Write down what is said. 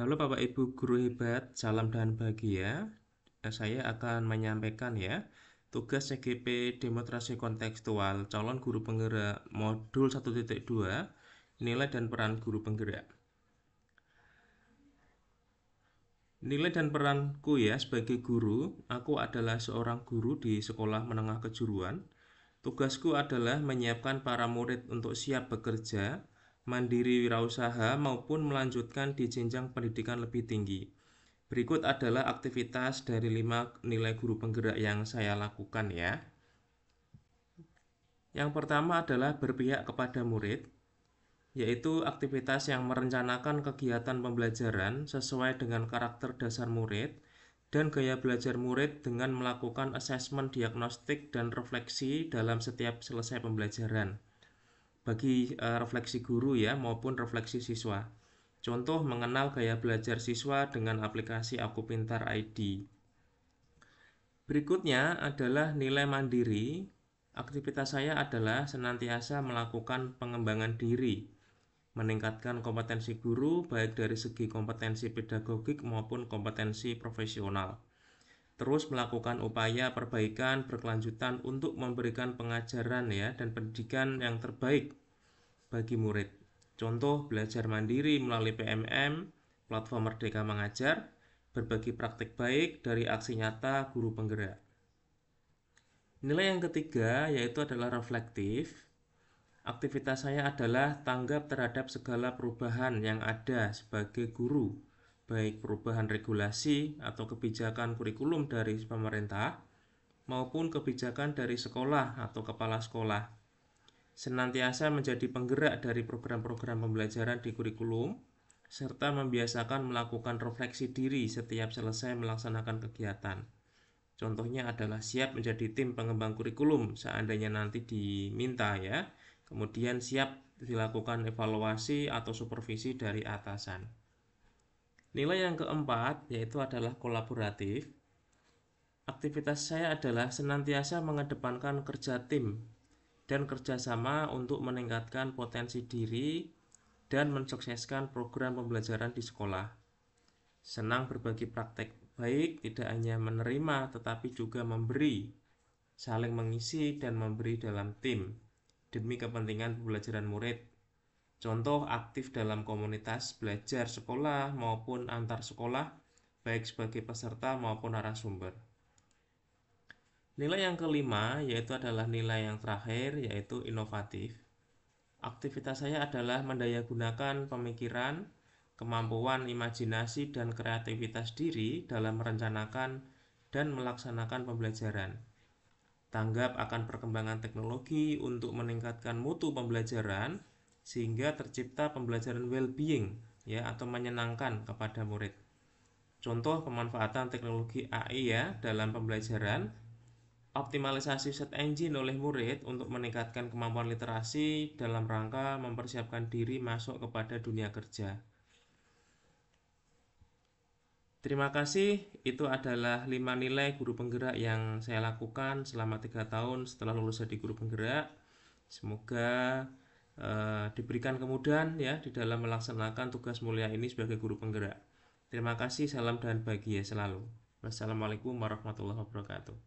Halo Bapak Ibu guru hebat, salam dan bahagia. Eh, saya akan menyampaikan ya tugas CGP demonstrasi kontekstual calon guru penggerak modul 1.2 nilai dan peran guru penggerak. Nilai dan peranku ya sebagai guru, aku adalah seorang guru di sekolah menengah kejuruan. Tugasku adalah menyiapkan para murid untuk siap bekerja mandiri wirausaha maupun melanjutkan di jenjang pendidikan lebih tinggi. Berikut adalah aktivitas dari lima nilai guru penggerak yang saya lakukan ya. Yang pertama adalah berpihak kepada murid, yaitu aktivitas yang merencanakan kegiatan pembelajaran sesuai dengan karakter dasar murid dan gaya belajar murid dengan melakukan asesmen diagnostik dan refleksi dalam setiap selesai pembelajaran bagi eh, refleksi guru ya maupun refleksi siswa. Contoh mengenal gaya belajar siswa dengan aplikasi Aku Pintar ID. Berikutnya adalah nilai mandiri. Aktivitas saya adalah senantiasa melakukan pengembangan diri, meningkatkan kompetensi guru baik dari segi kompetensi pedagogik maupun kompetensi profesional terus melakukan upaya perbaikan berkelanjutan untuk memberikan pengajaran ya dan pendidikan yang terbaik bagi murid. Contoh belajar mandiri melalui PMM, platform Merdeka Mengajar, berbagi praktik baik dari aksi nyata guru penggerak. Nilai yang ketiga yaitu adalah reflektif. Aktivitas saya adalah tanggap terhadap segala perubahan yang ada sebagai guru baik perubahan regulasi atau kebijakan kurikulum dari pemerintah maupun kebijakan dari sekolah atau kepala sekolah. Senantiasa menjadi penggerak dari program-program pembelajaran di kurikulum serta membiasakan melakukan refleksi diri setiap selesai melaksanakan kegiatan. Contohnya adalah siap menjadi tim pengembang kurikulum seandainya nanti diminta ya. Kemudian siap dilakukan evaluasi atau supervisi dari atasan. Nilai yang keempat yaitu adalah kolaboratif. Aktivitas saya adalah senantiasa mengedepankan kerja tim dan kerjasama untuk meningkatkan potensi diri dan mensukseskan program pembelajaran di sekolah. Senang berbagi praktek baik, tidak hanya menerima tetapi juga memberi, saling mengisi dan memberi dalam tim demi kepentingan pembelajaran murid. Contoh aktif dalam komunitas belajar sekolah maupun antar sekolah, baik sebagai peserta maupun narasumber. Nilai yang kelima yaitu adalah nilai yang terakhir yaitu inovatif. Aktivitas saya adalah mendayagunakan pemikiran, kemampuan imajinasi dan kreativitas diri dalam merencanakan dan melaksanakan pembelajaran. Tanggap akan perkembangan teknologi untuk meningkatkan mutu pembelajaran sehingga tercipta pembelajaran well-being ya atau menyenangkan kepada murid. Contoh pemanfaatan teknologi AI ya dalam pembelajaran optimalisasi set engine oleh murid untuk meningkatkan kemampuan literasi dalam rangka mempersiapkan diri masuk kepada dunia kerja. Terima kasih, itu adalah 5 nilai guru penggerak yang saya lakukan selama 3 tahun setelah lulus jadi guru penggerak. Semoga Eh, diberikan kemudahan ya di dalam melaksanakan tugas mulia ini sebagai guru penggerak. Terima kasih, salam dan bahagia selalu. Wassalamualaikum warahmatullahi wabarakatuh.